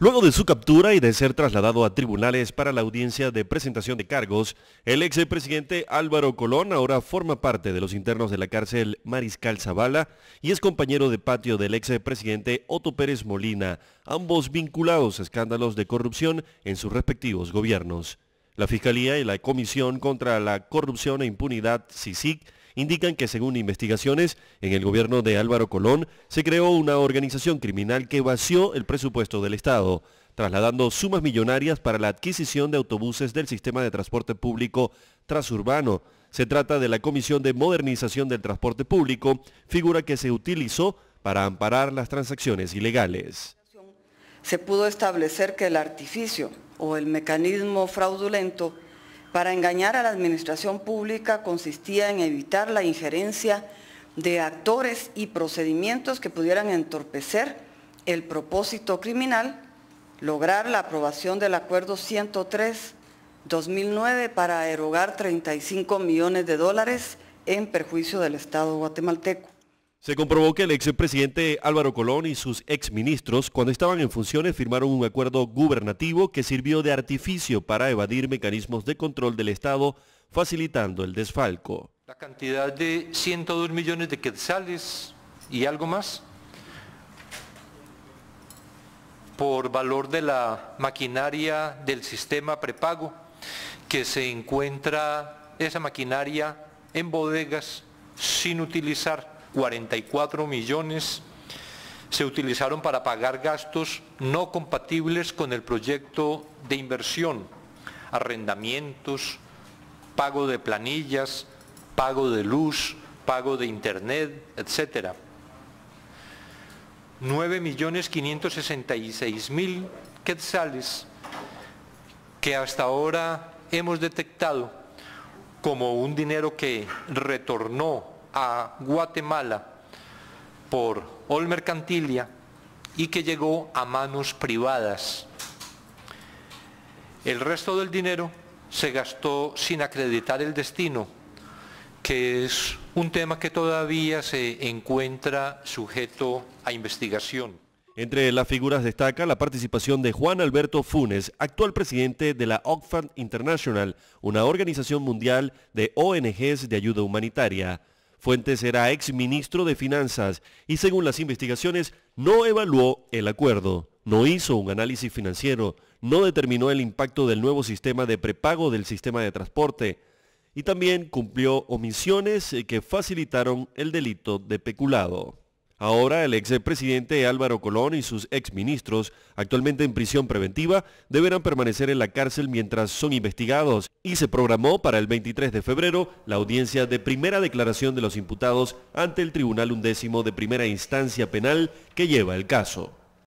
Luego de su captura y de ser trasladado a tribunales para la audiencia de presentación de cargos, el ex presidente Álvaro Colón ahora forma parte de los internos de la cárcel Mariscal Zavala y es compañero de patio del ex presidente Otto Pérez Molina, ambos vinculados a escándalos de corrupción en sus respectivos gobiernos. La Fiscalía y la Comisión contra la Corrupción e Impunidad, CICIC, indican que según investigaciones, en el gobierno de Álvaro Colón se creó una organización criminal que vació el presupuesto del Estado, trasladando sumas millonarias para la adquisición de autobuses del sistema de transporte público transurbano. Se trata de la Comisión de Modernización del Transporte Público, figura que se utilizó para amparar las transacciones ilegales. Se pudo establecer que el artificio o el mecanismo fraudulento para engañar a la administración pública consistía en evitar la injerencia de actores y procedimientos que pudieran entorpecer el propósito criminal, lograr la aprobación del Acuerdo 103-2009 para erogar 35 millones de dólares en perjuicio del Estado guatemalteco. Se comprobó que el ex presidente Álvaro Colón y sus ex ministros, cuando estaban en funciones, firmaron un acuerdo gubernativo que sirvió de artificio para evadir mecanismos de control del Estado, facilitando el desfalco. La cantidad de 102 millones de quetzales y algo más por valor de la maquinaria del sistema prepago que se encuentra esa maquinaria en bodegas sin utilizar 44 millones se utilizaron para pagar gastos no compatibles con el proyecto de inversión, arrendamientos, pago de planillas, pago de luz, pago de internet, etc. 9.566.000 quetzales que hasta ahora hemos detectado como un dinero que retornó a Guatemala por mercantilia y que llegó a manos privadas. El resto del dinero se gastó sin acreditar el destino, que es un tema que todavía se encuentra sujeto a investigación. Entre las figuras destaca la participación de Juan Alberto Funes, actual presidente de la Oxfam International, una organización mundial de ONGs de ayuda humanitaria. Fuentes era ex ministro de Finanzas y según las investigaciones no evaluó el acuerdo, no hizo un análisis financiero, no determinó el impacto del nuevo sistema de prepago del sistema de transporte y también cumplió omisiones eh, que facilitaron el delito de peculado. Ahora el expresidente Álvaro Colón y sus exministros, actualmente en prisión preventiva, deberán permanecer en la cárcel mientras son investigados y se programó para el 23 de febrero la audiencia de primera declaración de los imputados ante el Tribunal Undécimo de Primera Instancia Penal que lleva el caso.